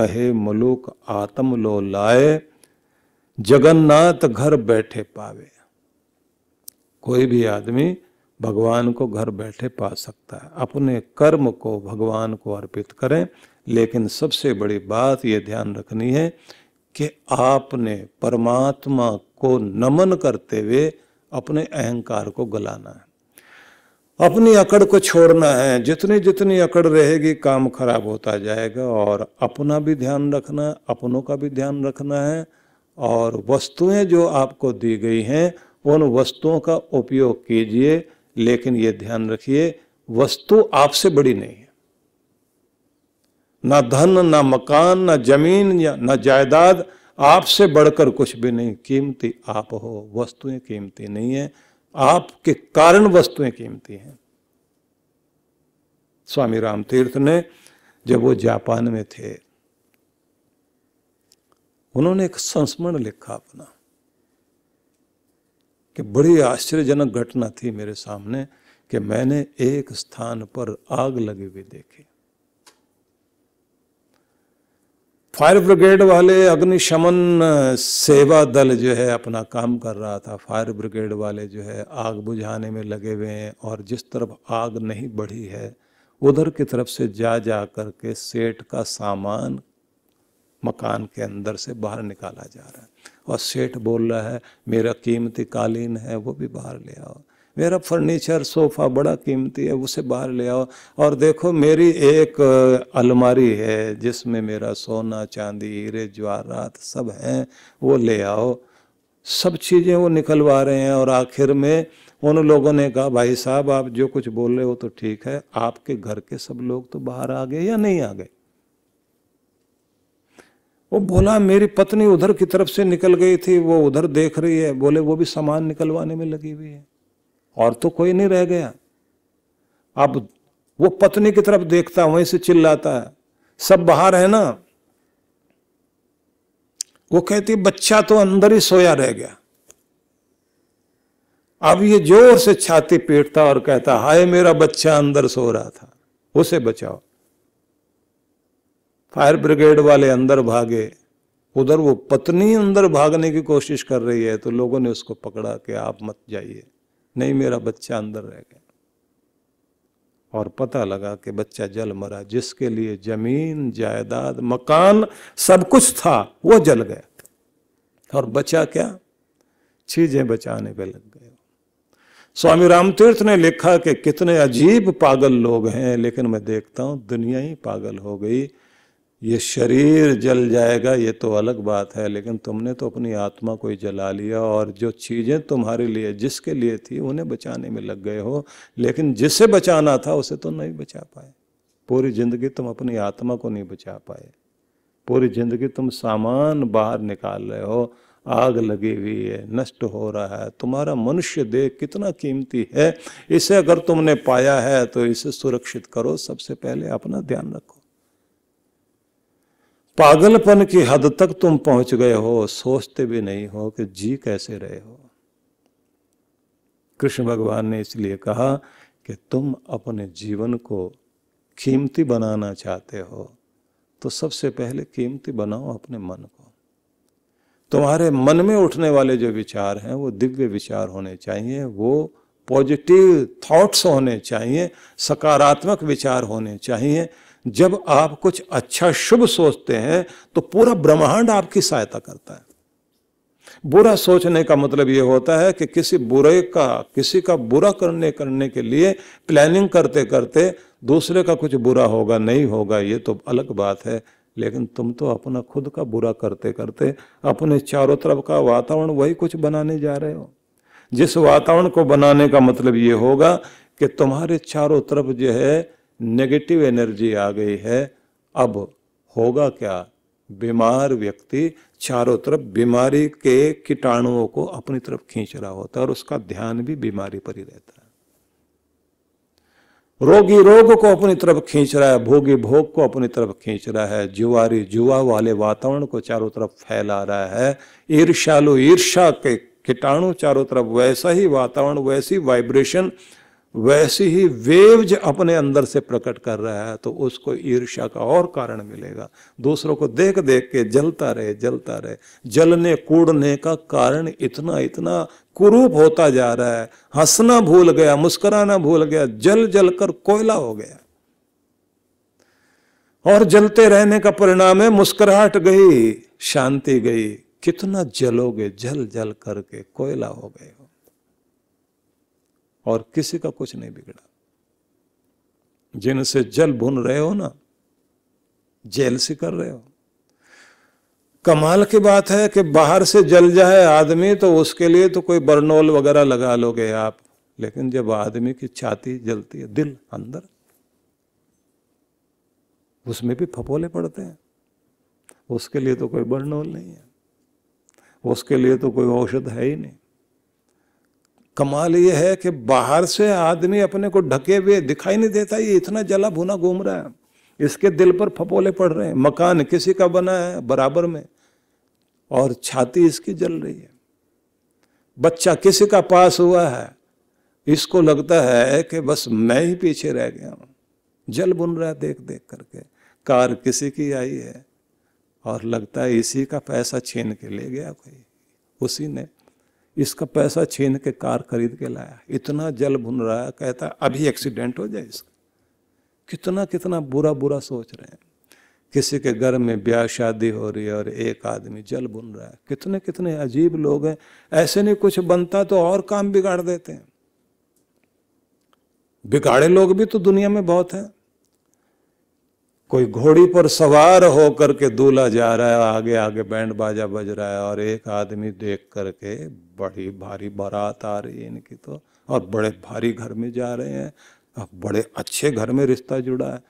कहे मलुक आत्म लो लाए जगन्नाथ घर बैठे पावे कोई भी आदमी भगवान को घर बैठे पा सकता है अपने कर्म को भगवान को अर्पित करें लेकिन सबसे बड़ी बात ये ध्यान रखनी है कि आपने परमात्मा को नमन करते हुए अपने अहंकार को गलाना है अपनी अकड़ को छोड़ना है जितनी जितनी अकड़ रहेगी काम खराब होता जाएगा और अपना भी ध्यान रखना है अपनों का भी ध्यान रखना है और वस्तुएं जो आपको दी गई हैं उन वस्तुओं का उपयोग कीजिए लेकिन ये ध्यान रखिए वस्तु आपसे बड़ी नहीं है ना धन ना मकान ना जमीन ना जायदाद आपसे बढ़कर कुछ भी नहीं कीमती आप हो वस्तुएं कीमती नहीं है आपके कारण वस्तुएं कीमती हैं स्वामी राम तीर्थ ने जब वो जापान में थे उन्होंने एक संस्मरण लिखा अपना कि बड़ी आश्चर्यजनक घटना थी मेरे सामने कि मैंने एक स्थान पर आग लगी हुई देखी फायर ब्रिगेड वाले अग्निशमन सेवा दल जो है अपना काम कर रहा था फायर ब्रिगेड वाले जो है आग बुझाने में लगे हुए हैं और जिस तरफ आग नहीं बढ़ी है उधर की तरफ से जा जा करके सेठ का सामान मकान के अंदर से बाहर निकाला जा रहा है और सेठ बोल रहा है मेरा कीमती कालीन है वो भी बाहर ले आओ मेरा फर्नीचर सोफ़ा बड़ा कीमती है उसे बाहर ले आओ और देखो मेरी एक अलमारी है जिसमें मेरा सोना चांदी हीरे ज्वारात सब हैं वो ले आओ सब चीज़ें वो निकलवा रहे हैं और आखिर में उन लोगों ने कहा भाई साहब आप जो कुछ बोल रहे हो तो ठीक है आपके घर के सब लोग तो बाहर आ गए या नहीं आ गए वो बोला मेरी पत्नी उधर की तरफ से निकल गई थी वो उधर देख रही है बोले वो भी सामान निकलवाने में लगी हुई है और तो कोई नहीं रह गया अब वो पत्नी की तरफ देखता वहीं से चिल्लाता है सब बाहर है ना वो कहती बच्चा तो अंदर ही सोया रह गया अब ये जोर से छाती पीटता और कहता हाय मेरा बच्चा अंदर सो रहा था उसे बचाओ फायर ब्रिगेड वाले अंदर भागे उधर वो पत्नी अंदर भागने की कोशिश कर रही है तो लोगों ने उसको पकड़ा कि आप मत जाइए नहीं मेरा बच्चा अंदर रह गया और पता लगा कि बच्चा जल मरा जिसके लिए जमीन जायदाद मकान सब कुछ था वो जल गया और बचा क्या चीजें बचाने पे लग गए स्वामी रामतीर्थ ने लिखा कि कितने अजीब पागल लोग हैं लेकिन मैं देखता हूं दुनिया ही पागल हो गई ये शरीर जल जाएगा ये तो अलग बात है लेकिन तुमने तो अपनी आत्मा को ही जला लिया और जो चीज़ें तुम्हारे लिए जिसके लिए थी उन्हें बचाने में लग गए हो लेकिन जिसे बचाना था उसे तो नहीं बचा पाए पूरी ज़िंदगी तुम अपनी आत्मा को नहीं बचा पाए पूरी ज़िंदगी तुम सामान बाहर निकाल रहे हो आग लगी हुई है नष्ट हो रहा है तुम्हारा मनुष्य देह कितना कीमती है इसे अगर तुमने पाया है तो इसे सुरक्षित करो सबसे पहले अपना ध्यान रखो पागलपन की हद तक तुम पहुंच गए हो सोचते भी नहीं हो कि जी कैसे रहे हो कृष्ण भगवान ने इसलिए कहा कि तुम अपने जीवन को कीमती बनाना चाहते हो तो सबसे पहले कीमती बनाओ अपने मन को तुम्हारे मन में उठने वाले जो विचार हैं वो दिव्य विचार होने चाहिए वो पॉजिटिव थॉट्स होने चाहिए सकारात्मक विचार होने चाहिए जब आप कुछ अच्छा शुभ सोचते हैं तो पूरा ब्रह्मांड आपकी सहायता करता है बुरा सोचने का मतलब यह होता है कि किसी बुरे का किसी का बुरा करने करने के लिए प्लानिंग करते करते दूसरे का कुछ बुरा होगा नहीं होगा ये तो अलग बात है लेकिन तुम तो अपना खुद का बुरा करते करते अपने चारों तरफ का वातावरण वही कुछ बनाने जा रहे हो जिस वातावरण को बनाने का मतलब ये होगा कि तुम्हारे चारों तरफ जो है नेगेटिव एनर्जी आ गई है अब होगा क्या बीमार व्यक्ति चारों तरफ बीमारी के कीटाणुओं को अपनी तरफ खींच रहा होता है और उसका ध्यान भी बीमारी पर ही रहता है रोगी रोग को अपनी तरफ खींच रहा है भोगी भोग को अपनी तरफ खींच रहा है जुआरी जुआ वाले वातावरण को चारों तरफ फैला रहा है ईर्षालु ईर्षा के कीटाणु चारों तरफ वैसा ही वातावरण वैसी वाइब्रेशन वैसे ही वेवज अपने अंदर से प्रकट कर रहा है तो उसको ईर्ष्या का और कारण मिलेगा दूसरों को देख देख के जलता रहे जलता रहे जलने कूड़ने का कारण इतना इतना कुरूप होता जा रहा है हंसना भूल गया मुस्कराना भूल गया जल जल कर कोयला हो गया और जलते रहने का परिणाम है मुस्कुराहट गई शांति गई कितना जलोगे जल जल करके कोयला हो गए और किसी का कुछ नहीं बिगड़ा जिनसे जल भुन रहे हो ना जेल से कर रहे हो कमाल की बात है कि बाहर से जल जाए आदमी तो उसके लिए तो कोई बर्नोल वगैरह लगा लोगे आप लेकिन जब आदमी की छाती जलती है दिल अंदर उसमें भी फपोले पड़ते हैं उसके लिए तो कोई बर्नोल नहीं है उसके लिए तो कोई औषध है ही नहीं कमाल ये है कि बाहर से आदमी अपने को ढके हुए दिखाई नहीं देता ये इतना जला भुना घूम रहा है इसके दिल पर फपोले पड़ रहे हैं मकान किसी का बना है बराबर में और छाती इसकी जल रही है बच्चा किसी का पास हुआ है इसको लगता है कि बस मैं ही पीछे रह गया हूं जल बुन रहा है देख देख करके कार किसी की आई है और लगता है इसी का पैसा छीन के ले गया कोई उसी ने इसका पैसा छीन के कार खरीद के लाया इतना जल भुन रहा है कहता अभी एक्सीडेंट हो जाए इसका कितना कितना बुरा बुरा सोच रहे हैं किसी के घर में ब्याह शादी हो रही है और एक आदमी जल बुन रहा है कितने कितने अजीब लोग हैं ऐसे नहीं कुछ बनता तो और काम बिगाड़ देते हैं बिगाड़े लोग भी तो दुनिया में बहुत हैं कोई घोड़ी पर सवार होकर के दूल्हा जा रहा है आगे आगे बैंड बाजा बज रहा है और एक आदमी देख करके बड़ी भारी बारात आ रही है इनकी तो और बड़े भारी घर में जा रहे हैं अब बड़े अच्छे घर में रिश्ता जुड़ा है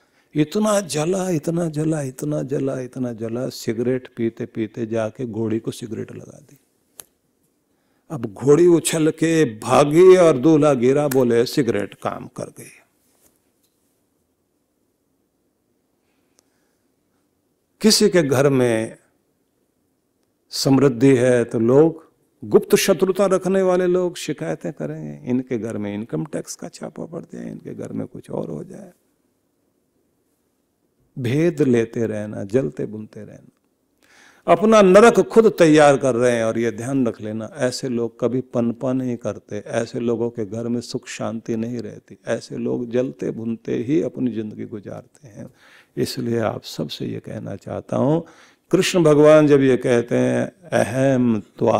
इतना जला इतना जला इतना जला इतना जला सिगरेट पीते पीते जाके घोड़ी को सिगरेट लगा दी अब घोड़ी उछल के भागी और दूल्हा गिरा बोले सिगरेट काम कर गई किसी के घर में समृद्धि है तो लोग गुप्त शत्रुता रखने वाले लोग शिकायतें करेंगे इनके घर में इनकम टैक्स का छापा पड़ जाए इनके घर में कुछ और हो जाए भेद लेते रहना जलते बुनते रहना अपना नरक खुद तैयार कर रहे हैं और ये ध्यान रख लेना ऐसे लोग कभी पनपा नहीं करते ऐसे लोगों के घर में सुख शांति नहीं रहती ऐसे लोग जलते भुनते ही अपनी जिंदगी गुजारते हैं इसलिए आप सबसे ये कहना चाहता हूँ कृष्ण भगवान जब ये कहते हैं अहम त्वा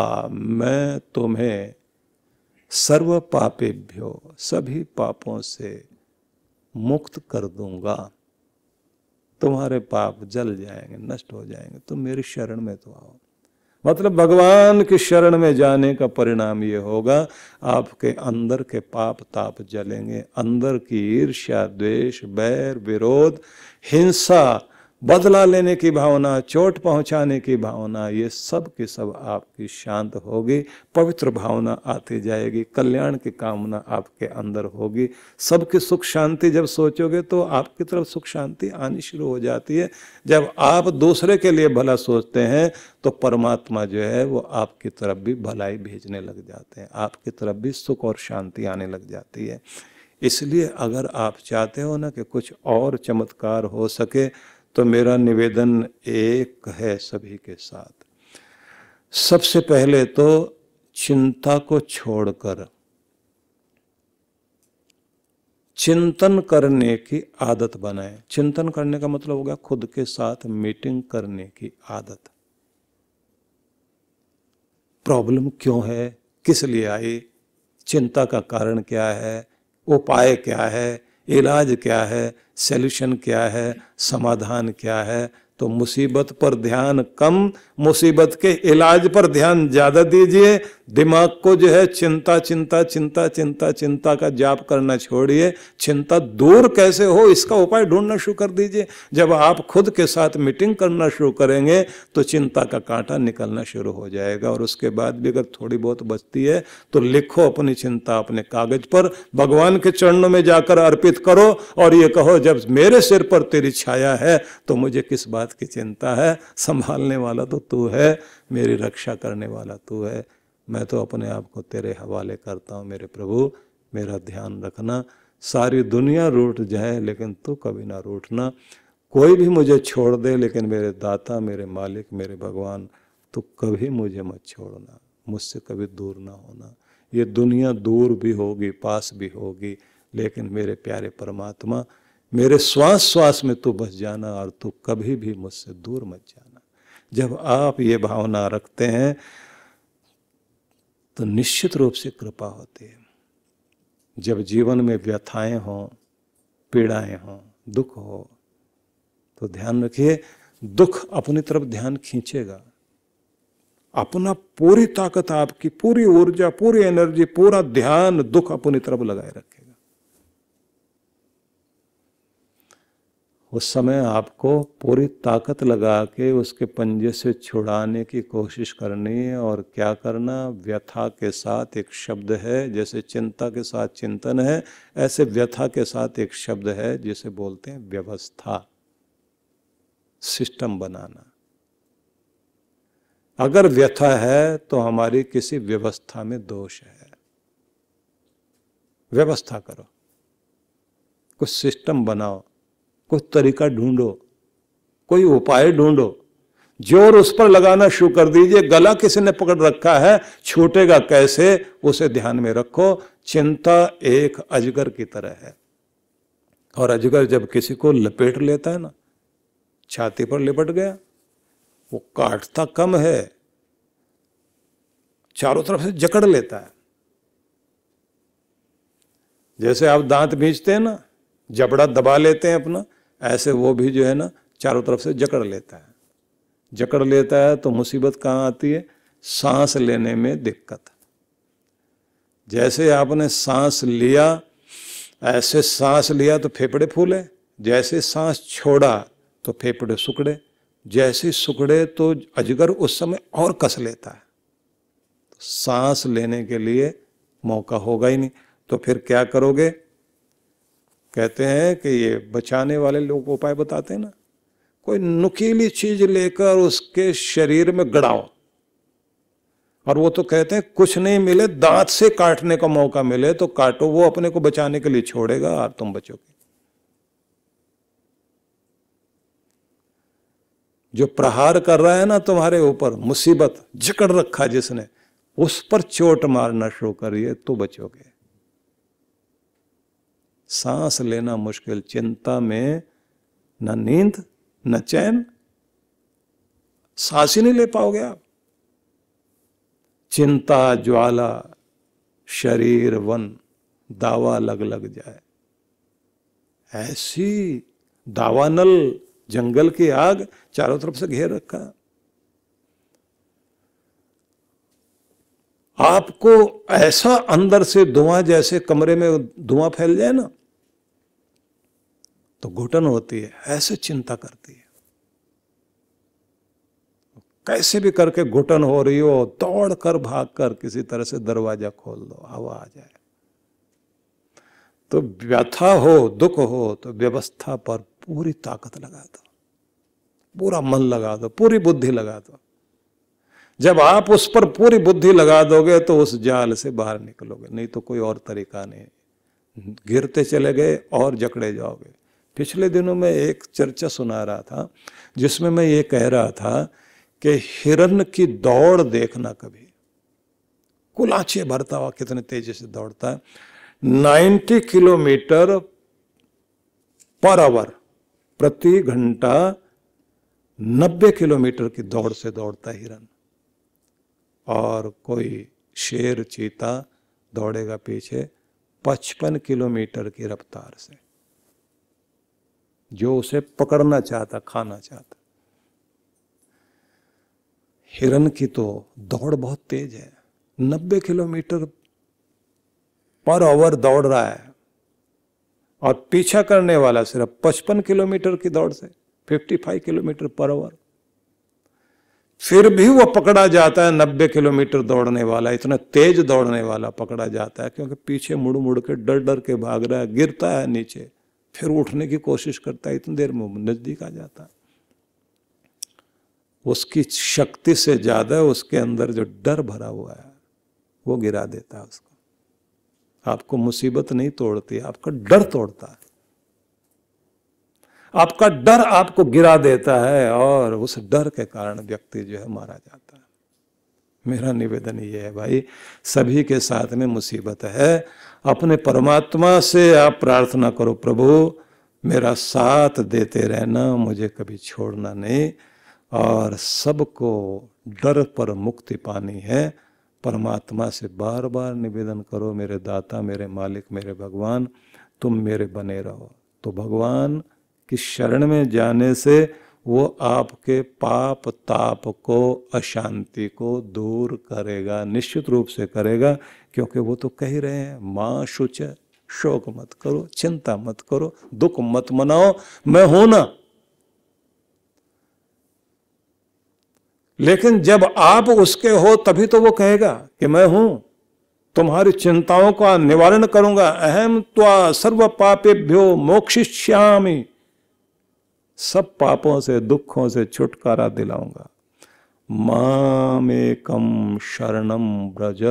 मैं तुम्हें सर्व पापेभ्यो सभी पापों से मुक्त कर दूंगा तुम्हारे पाप जल जाएंगे नष्ट हो जाएंगे तुम मेरी शरण में तो आओ मतलब भगवान की शरण में जाने का परिणाम ये होगा आपके अंदर के पाप ताप जलेंगे अंदर की ईर्ष्या द्वेष बैर विरोध हिंसा बदला लेने की भावना चोट पहुंचाने की भावना ये सब के सब आपकी शांत होगी पवित्र भावना आती जाएगी कल्याण की कामना आपके अंदर होगी सबकी सुख शांति जब सोचोगे तो आपकी तरफ सुख शांति आनी शुरू हो जाती है जब आप दूसरे के लिए भला सोचते हैं तो परमात्मा जो है वो आपकी तरफ भी भलाई भेजने लग जाते हैं आपकी तरफ भी सुख और शांति आने लग जाती है इसलिए अगर आप चाहते हो ना कि कुछ और चमत्कार हो सके तो मेरा निवेदन एक है सभी के साथ सबसे पहले तो चिंता को छोड़कर चिंतन करने की आदत बनाए चिंतन करने का मतलब हो गया खुद के साथ मीटिंग करने की आदत प्रॉब्लम क्यों है किस लिए आई चिंता का कारण क्या है उपाय क्या है इलाज क्या है सल्यूशन क्या है समाधान क्या है तो मुसीबत पर ध्यान कम मुसीबत के इलाज पर ध्यान ज्यादा दीजिए दिमाग को जो है चिंता चिंता चिंता चिंता चिंता का जाप करना छोड़िए चिंता दूर कैसे हो इसका उपाय ढूंढना शुरू कर दीजिए जब आप खुद के साथ मीटिंग करना शुरू करेंगे तो चिंता का कांटा निकलना शुरू हो जाएगा और उसके बाद भी अगर थोड़ी बहुत बचती है तो लिखो अपनी चिंता अपने कागज पर भगवान के चरणों में जाकर अर्पित करो और ये कहो जब मेरे सिर पर तेरी छाया है तो मुझे किस बात बात की चिंता है संभालने वाला तो तू है मेरी रक्षा करने वाला तू है मैं तो अपने आप को तेरे हवाले करता हूँ मेरे प्रभु मेरा ध्यान रखना सारी दुनिया रूठ जाए लेकिन तू कभी ना रूठना कोई भी मुझे छोड़ दे लेकिन मेरे दाता मेरे मालिक मेरे भगवान तू कभी मुझे मत छोड़ना मुझसे कभी दूर ना होना ये दुनिया दूर भी होगी पास भी होगी लेकिन मेरे प्यारे परमात्मा मेरे श्वास श्वास में तू तो बस जाना और तू तो कभी भी मुझसे दूर मत जाना जब आप ये भावना रखते हैं तो निश्चित रूप से कृपा होती है जब जीवन में व्यथाएं हों पीड़ाएं हों दुख हो तो ध्यान रखिए दुख अपनी तरफ ध्यान खींचेगा अपना पूरी ताकत आपकी पूरी ऊर्जा पूरी एनर्जी पूरा ध्यान दुख अपनी तरफ लगाए रखे उस समय आपको पूरी ताकत लगा के उसके पंजे से छुड़ाने की कोशिश करनी है और क्या करना व्यथा के साथ एक शब्द है जैसे चिंता के साथ चिंतन है ऐसे व्यथा के साथ एक शब्द है जिसे बोलते हैं व्यवस्था सिस्टम बनाना अगर व्यथा है तो हमारी किसी व्यवस्था में दोष है व्यवस्था करो कुछ सिस्टम बनाओ कोई तरीका ढूंढो कोई उपाय ढूंढो जोर उस पर लगाना शुरू कर दीजिए गला किसी ने पकड़ रखा है छूटेगा कैसे उसे ध्यान में रखो चिंता एक अजगर की तरह है और अजगर जब किसी को लपेट लेता है ना छाती पर लिपट गया वो काटता कम है चारों तरफ से जकड़ लेता है जैसे आप दांत भींचते हैं ना जबड़ा दबा लेते हैं अपना ऐसे वो भी जो है ना चारों तरफ से जकड़ लेता है जकड़ लेता है तो मुसीबत कहाँ आती है सांस लेने में दिक्कत जैसे आपने सांस लिया ऐसे सांस लिया तो फेफड़े फूले जैसे सांस छोड़ा तो फेफड़े सुकड़े जैसे सुकड़े तो अजगर उस समय और कस लेता है तो सांस लेने के लिए मौका होगा ही नहीं तो फिर क्या करोगे कहते हैं कि ये बचाने वाले लोग उपाय बताते हैं ना कोई नुकीली चीज लेकर उसके शरीर में गड़ाओ और वो तो कहते हैं कुछ नहीं मिले दांत से काटने का मौका मिले तो काटो वो अपने को बचाने के लिए छोड़ेगा और तुम बचोगे जो प्रहार कर रहा है ना तुम्हारे ऊपर मुसीबत जकड़ रखा जिसने उस पर चोट मारना शुरू करिए तो बचोगे सांस लेना मुश्किल चिंता में न नींद न चैन सांस ही नहीं ले पाओगे आप चिंता ज्वाला शरीर वन दावा लग लग जाए ऐसी दावानल जंगल की आग चारों तरफ से घेर रखा आपको ऐसा अंदर से धुआं जैसे कमरे में धुआं फैल जाए ना तो घुटन होती है ऐसे चिंता करती है कैसे भी करके घुटन हो रही हो दौड़ कर भाग कर किसी तरह से दरवाजा खोल दो हवा आ जाए तो व्यथा हो दुख हो तो व्यवस्था पर पूरी ताकत लगा दो पूरा मन लगा दो पूरी बुद्धि लगा दो जब आप उस पर पूरी बुद्धि लगा दोगे तो उस जाल से बाहर निकलोगे नहीं तो कोई और तरीका नहीं गिरते चले गए और जकड़े जाओगे पिछले दिनों में एक चर्चा सुना रहा था जिसमें मैं ये कह रहा था कि हिरण की दौड़ देखना कभी कुलाचे भरता हुआ कितने तेजी से दौड़ता है 90 किलोमीटर पर आवर प्रति घंटा 90 किलोमीटर की दौड़ से दौड़ता हिरन और कोई शेर चीता दौड़ेगा पीछे 55 किलोमीटर की रफ्तार से जो उसे पकड़ना चाहता खाना चाहता हिरन की तो दौड़ बहुत तेज है नब्बे किलोमीटर पर आवर दौड़ रहा है और पीछा करने वाला सिर्फ पचपन किलोमीटर की दौड़ से 55 किलोमीटर पर आवर फिर भी वो पकड़ा जाता है 90 किलोमीटर दौड़ने वाला इतना तेज दौड़ने वाला पकड़ा जाता है क्योंकि पीछे मुड़ मुड़ के डर डर के भाग रहा है गिरता है नीचे फिर उठने की कोशिश करता है इतनी देर में नज़दीक आ जाता उसकी शक्ति से ज़्यादा उसके अंदर जो डर भरा हुआ है वो गिरा देता है उसको आपको मुसीबत नहीं तोड़ती आपका डर तोड़ता है आपका डर आपको गिरा देता है और उस डर के कारण व्यक्ति जो है मारा जाता है मेरा निवेदन ये है भाई सभी के साथ में मुसीबत है अपने परमात्मा से आप प्रार्थना करो प्रभु मेरा साथ देते रहना मुझे कभी छोड़ना नहीं और सबको डर पर मुक्ति पानी है परमात्मा से बार बार निवेदन करो मेरे दाता मेरे मालिक मेरे भगवान तुम मेरे बने रहो तो भगवान की शरण में जाने से वो आपके पाप ताप को अशांति को दूर करेगा निश्चित रूप से करेगा क्योंकि वो तो कह ही रहे हैं माँ शुच शोक मत करो चिंता मत करो दुख मत मनाओ मैं हूं ना लेकिन जब आप उसके हो तभी तो वो कहेगा कि मैं हूं तुम्हारी चिंताओं का निवारण करूंगा अहम त्वा सर्व पापेभ्यो मोक्षिष्यामी सब पापों से दुखों से छुटकारा दिलाऊंगा मामेकम शरणम ब्रज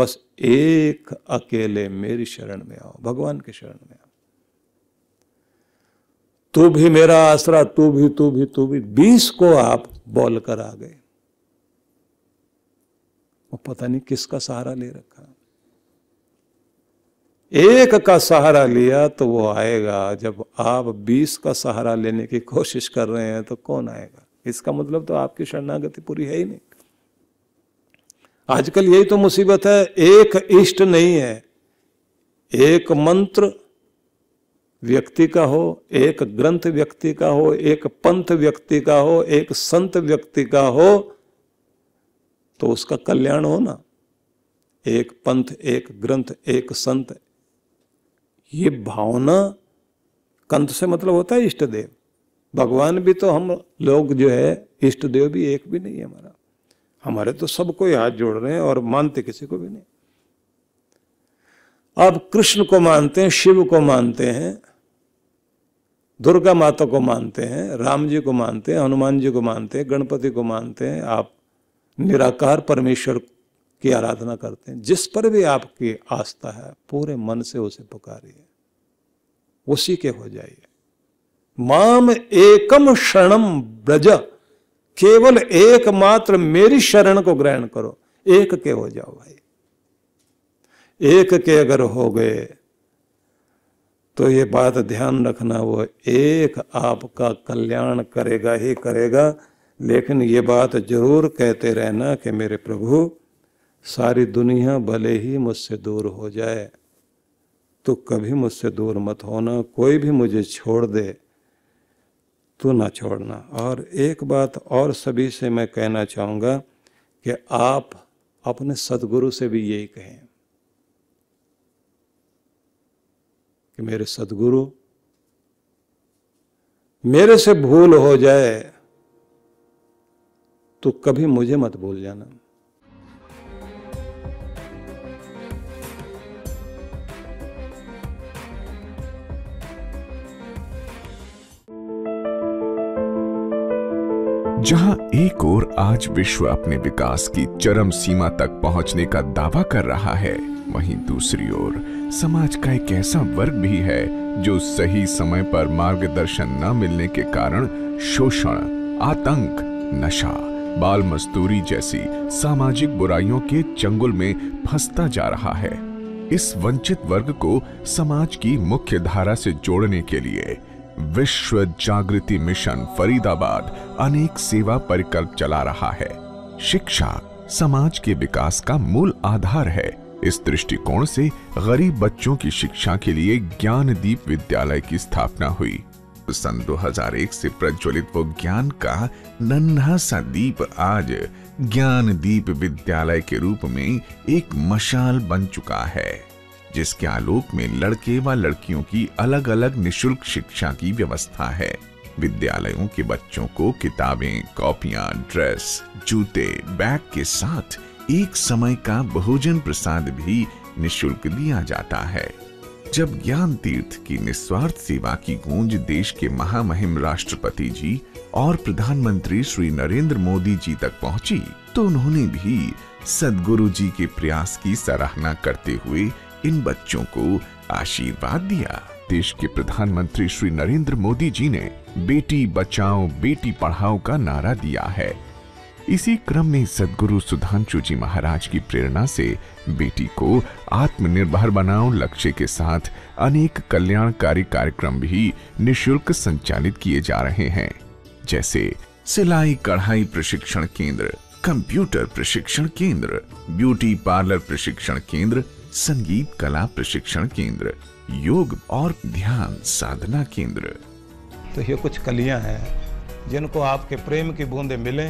बस एक अकेले मेरी शरण में आओ भगवान के शरण में आओ तू भी मेरा आसरा तू भी तू भी तू भी बीस को आप बोलकर आ गए वो पता नहीं किसका सहारा ले रखा एक का सहारा लिया तो वो आएगा जब आप बीस का सहारा लेने की कोशिश कर रहे हैं तो कौन आएगा इसका मतलब तो आपकी शरणागति पूरी है ही नहीं आजकल यही तो मुसीबत है एक इष्ट नहीं है एक मंत्र व्यक्ति का हो एक ग्रंथ व्यक्ति का हो एक पंथ व्यक्ति का हो एक संत व्यक्ति का हो तो उसका कल्याण हो ना एक पंथ एक ग्रंथ एक संत ये भावना कंत से मतलब होता है इष्ट देव भगवान भी तो हम लोग जो है इष्ट देव भी एक भी नहीं है हमारा हमारे तो सब हाथ जोड़ रहे हैं और मानते किसी को भी नहीं आप कृष्ण को मानते हैं शिव को मानते हैं दुर्गा माता को मानते हैं राम जी को मानते हैं हनुमान जी को मानते हैं गणपति को मानते हैं आप निराकार परमेश्वर की आराधना करते हैं जिस पर भी आपकी आस्था है पूरे मन से उसे पुकारिए उसी के हो जाइए माम एकम शरणम ब्रज केवल एकमात्र मेरी शरण को ग्रहण करो एक के हो जाओ भाई एक के अगर हो गए तो ये बात ध्यान रखना वो एक आपका कल्याण करेगा ही करेगा लेकिन ये बात जरूर कहते रहना कि मेरे प्रभु सारी दुनिया भले ही मुझसे दूर हो जाए तो कभी मुझसे दूर मत होना कोई भी मुझे छोड़ दे तो ना छोड़ना और एक बात और सभी से मैं कहना चाहूँगा कि आप अपने सदगुरु से भी यही कहें कि मेरे सदगुरु मेरे से भूल हो जाए तो कभी मुझे मत भूल जाना जहां एक ओर आज विश्व अपने विकास की चरम सीमा तक पहुंचने का दावा कर रहा है वहीं दूसरी ओर समाज का एक ऐसा वर्ग भी है जो सही समय पर मार्गदर्शन न मिलने के कारण शोषण आतंक नशा बाल मजदूरी जैसी सामाजिक बुराइयों के चंगुल में फंसता जा रहा है इस वंचित वर्ग को समाज की मुख्य धारा से जोड़ने के लिए विश्व जागृति मिशन फरीदाबाद अनेक सेवा परिकल्प चला रहा है शिक्षा समाज के विकास का मूल आधार है इस दृष्टिकोण से गरीब बच्चों की शिक्षा के लिए ज्ञानदीप विद्यालय की स्थापना हुई सन 2001 से प्रज्वलित वो ज्ञान का नन्हा सा दीप आज ज्ञानदीप विद्यालय के रूप में एक मशाल बन चुका है जिसके आलोक में लड़के व लड़कियों की अलग अलग निशुल्क शिक्षा की व्यवस्था है विद्यालयों के बच्चों को किताबें कॉपियां ड्रेस जूते बैग के साथ एक समय का भोजन प्रसाद भी निशुल्क दिया जाता है जब ज्ञान तीर्थ की निस्वार्थ सेवा की गूंज देश के महामहिम राष्ट्रपति जी और प्रधानमंत्री श्री नरेंद्र मोदी जी तक पहुंची तो उन्होंने भी सदगुरु जी के प्रयास की सराहना करते हुए इन बच्चों को आशीर्वाद दिया देश के प्रधानमंत्री श्री नरेंद्र मोदी जी ने बेटी बचाओ बेटी पढ़ाओ का नारा दिया है इसी क्रम में सदगुरु सुधांशु जी महाराज की प्रेरणा से बेटी को आत्मनिर्भर बनाओ लक्ष्य के साथ अनेक कल्याणकारी कार्यक्रम भी निशुल्क संचालित किए जा रहे हैं जैसे सिलाई कढ़ाई प्रशिक्षण केंद्र कंप्यूटर प्रशिक्षण केंद्र ब्यूटी पार्लर प्रशिक्षण केंद्र संगीत कला प्रशिक्षण केंद्र योग और ध्यान साधना केंद्र तो ये कुछ कलियां हैं जिनको आपके प्रेम की बूंदे मिले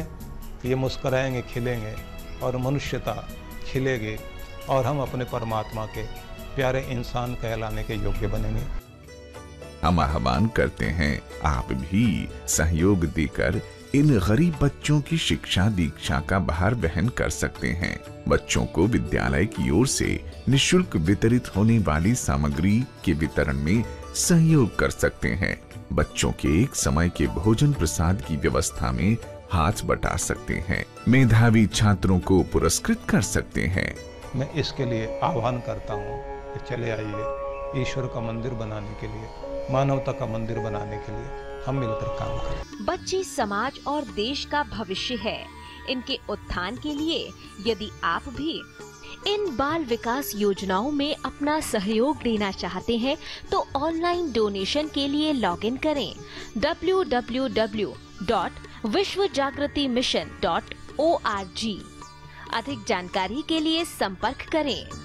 ये मुस्कराएंगे खिलेंगे और मनुष्यता खिलेगी और हम अपने परमात्मा के प्यारे इंसान कहलाने के योग्य बनेंगे हम आह्वान करते हैं आप भी सहयोग देकर इन गरीब बच्चों की शिक्षा दीक्षा का भार वहन कर सकते हैं बच्चों को विद्यालय की ओर से निशुल्क वितरित होने वाली सामग्री के वितरण में सहयोग कर सकते हैं बच्चों के एक समय के भोजन प्रसाद की व्यवस्था में हाथ बटा सकते हैं मेधावी छात्रों को पुरस्कृत कर सकते हैं मैं इसके लिए आह्वान करता हूँ चले आइए ईश्वर का मंदिर बनाने के लिए मानवता का मंदिर बनाने के लिए हम मिलकर काम करें बच्चे समाज और देश का भविष्य है इनके उत्थान के लिए यदि आप भी इन बाल विकास योजनाओं में अपना सहयोग देना चाहते हैं तो ऑनलाइन डोनेशन के लिए लॉगिन करें डब्ल्यू मिशन डॉट अधिक जानकारी के लिए संपर्क करें